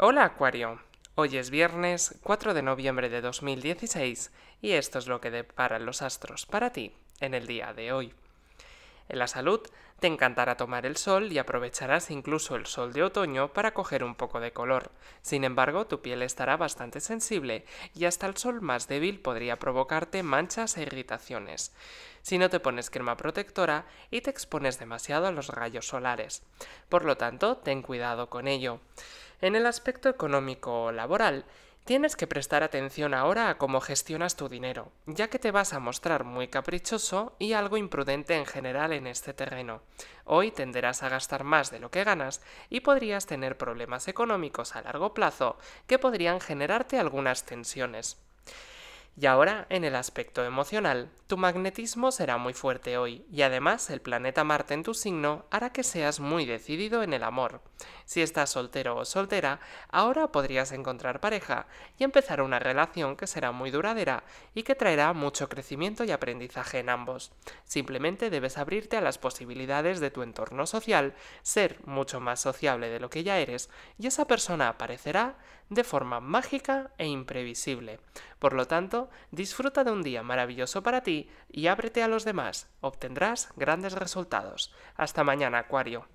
Hola Acuario, hoy es viernes 4 de noviembre de 2016 y esto es lo que deparan los astros para ti en el día de hoy. En la salud, te encantará tomar el sol y aprovecharás incluso el sol de otoño para coger un poco de color. Sin embargo, tu piel estará bastante sensible y hasta el sol más débil podría provocarte manchas e irritaciones. Si no te pones crema protectora y te expones demasiado a los rayos solares. Por lo tanto, ten cuidado con ello. En el aspecto económico o laboral, tienes que prestar atención ahora a cómo gestionas tu dinero, ya que te vas a mostrar muy caprichoso y algo imprudente en general en este terreno. Hoy tenderás a gastar más de lo que ganas y podrías tener problemas económicos a largo plazo que podrían generarte algunas tensiones. Y ahora, en el aspecto emocional, tu magnetismo será muy fuerte hoy, y además el planeta Marte en tu signo hará que seas muy decidido en el amor. Si estás soltero o soltera, ahora podrías encontrar pareja y empezar una relación que será muy duradera y que traerá mucho crecimiento y aprendizaje en ambos. Simplemente debes abrirte a las posibilidades de tu entorno social, ser mucho más sociable de lo que ya eres, y esa persona aparecerá de forma mágica e imprevisible. Por lo tanto, disfruta de un día maravilloso para ti y ábrete a los demás. Obtendrás grandes resultados. Hasta mañana, Acuario.